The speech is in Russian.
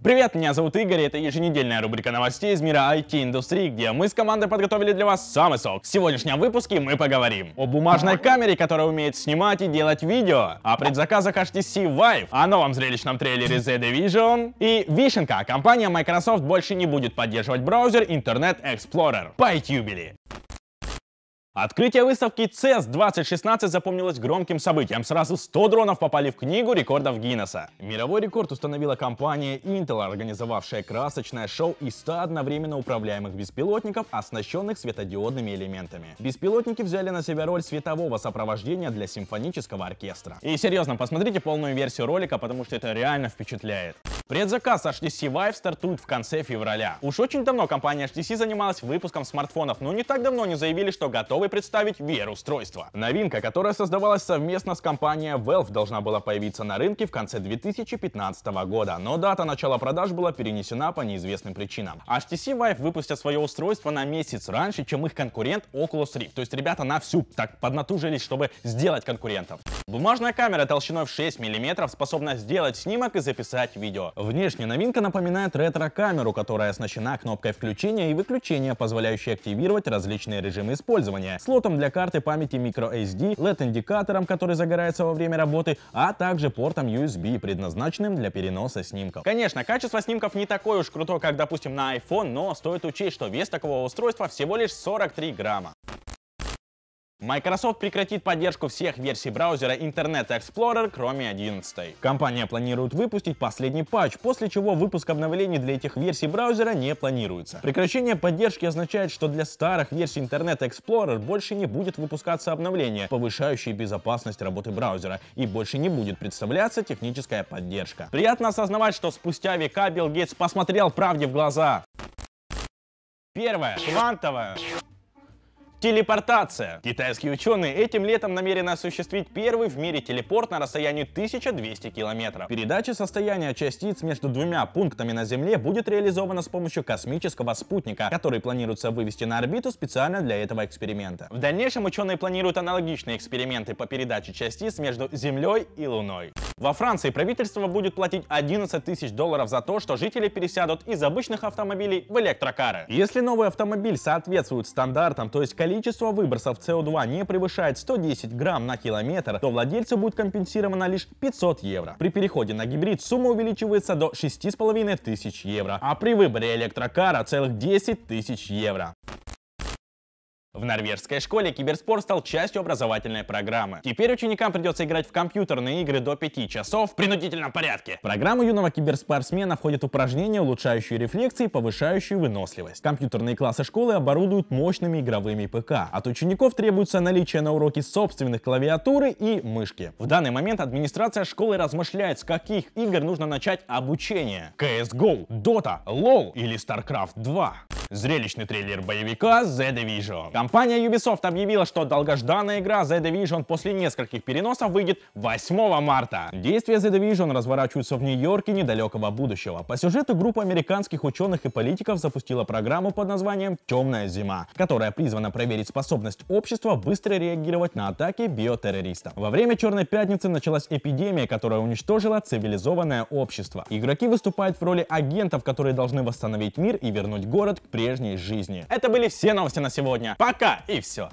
Привет, меня зовут Игорь, и это еженедельная рубрика новостей из мира IT-индустрии, где мы с командой подготовили для вас самый сок. В сегодняшнем выпуске мы поговорим о бумажной камере, которая умеет снимать и делать видео, о предзаказах HTC Vive, о новом зрелищном трейлере The Division и вишенка, компания Microsoft больше не будет поддерживать браузер Internet Explorer. Поэтюбили! Открытие выставки CES 2016 запомнилось громким событием. Сразу 100 дронов попали в книгу рекордов Гиннесса. Мировой рекорд установила компания Intel, организовавшая красочное шоу из 100 одновременно управляемых беспилотников, оснащенных светодиодными элементами. Беспилотники взяли на себя роль светового сопровождения для симфонического оркестра. И серьезно, посмотрите полную версию ролика, потому что это реально впечатляет. Предзаказ HTC Vive стартует в конце февраля. Уж очень давно компания HTC занималась выпуском смартфонов, но не так давно они заявили, что готовы представить VR-устройство. Новинка, которая создавалась совместно с компанией Valve, должна была появиться на рынке в конце 2015 года, но дата начала продаж была перенесена по неизвестным причинам. HTC Vive выпустят свое устройство на месяц раньше, чем их конкурент Oculus Rift. То есть ребята на всю так поднатужились, чтобы сделать конкурентов. Бумажная камера толщиной в 6 мм способна сделать снимок и записать видео. Внешняя новинка напоминает ретро-камеру, которая оснащена кнопкой включения и выключения, позволяющей активировать различные режимы использования, слотом для карты памяти microSD, LED-индикатором, который загорается во время работы, а также портом USB, предназначенным для переноса снимков. Конечно, качество снимков не такое уж крутое, как, допустим, на iPhone, но стоит учесть, что вес такого устройства всего лишь 43 грамма. Microsoft прекратит поддержку всех версий браузера Internet Explorer, кроме 11. Компания планирует выпустить последний патч, после чего выпуск обновлений для этих версий браузера не планируется. Прекращение поддержки означает, что для старых версий Internet Explorer больше не будет выпускаться обновления, повышающие безопасность работы браузера, и больше не будет представляться техническая поддержка. Приятно осознавать, что спустя века Билл Гейтс посмотрел правде в глаза. Первое. Квантовое. Телепортация. Китайские ученые этим летом намерены осуществить первый в мире телепорт на расстоянии 1200 километров. Передача состояния частиц между двумя пунктами на Земле будет реализована с помощью космического спутника, который планируется вывести на орбиту специально для этого эксперимента. В дальнейшем ученые планируют аналогичные эксперименты по передаче частиц между Землей и Луной. Во Франции правительство будет платить 11 тысяч долларов за то, что жители пересядут из обычных автомобилей в электрокары. Если новый автомобиль соответствует стандартам, то есть количество выбросов СО2 не превышает 110 грамм на километр, то владельцу будет компенсировано лишь 500 евро. При переходе на гибрид сумма увеличивается до 6,5 тысяч евро, а при выборе электрокара целых 10 тысяч евро. В норвежской школе киберспорт стал частью образовательной программы. Теперь ученикам придется играть в компьютерные игры до 5 часов в принудительном порядке. В программу юного киберспортсмена входят упражнения, улучшающие рефлексии и повышающие выносливость. Компьютерные классы школы оборудуют мощными игровыми ПК. От учеников требуется наличие на уроке собственных клавиатуры и мышки. В данный момент администрация школы размышляет, с каких игр нужно начать обучение. CSGO, Dota, LoL или StarCraft 2. Зрелищный трейлер боевика The Division. Компания Ubisoft объявила, что долгожданная игра The Division после нескольких переносов выйдет 8 марта. Действия The Division разворачиваются в Нью-Йорке недалекого будущего. По сюжету группа американских ученых и политиков запустила программу под названием «Темная зима», которая призвана проверить способность общества быстро реагировать на атаки биотеррористов. Во время Черной Пятницы началась эпидемия, которая уничтожила цивилизованное общество. Игроки выступают в роли агентов, которые должны восстановить мир и вернуть город к прежней жизни. Это были все новости на сегодня. Пока! Пока и все.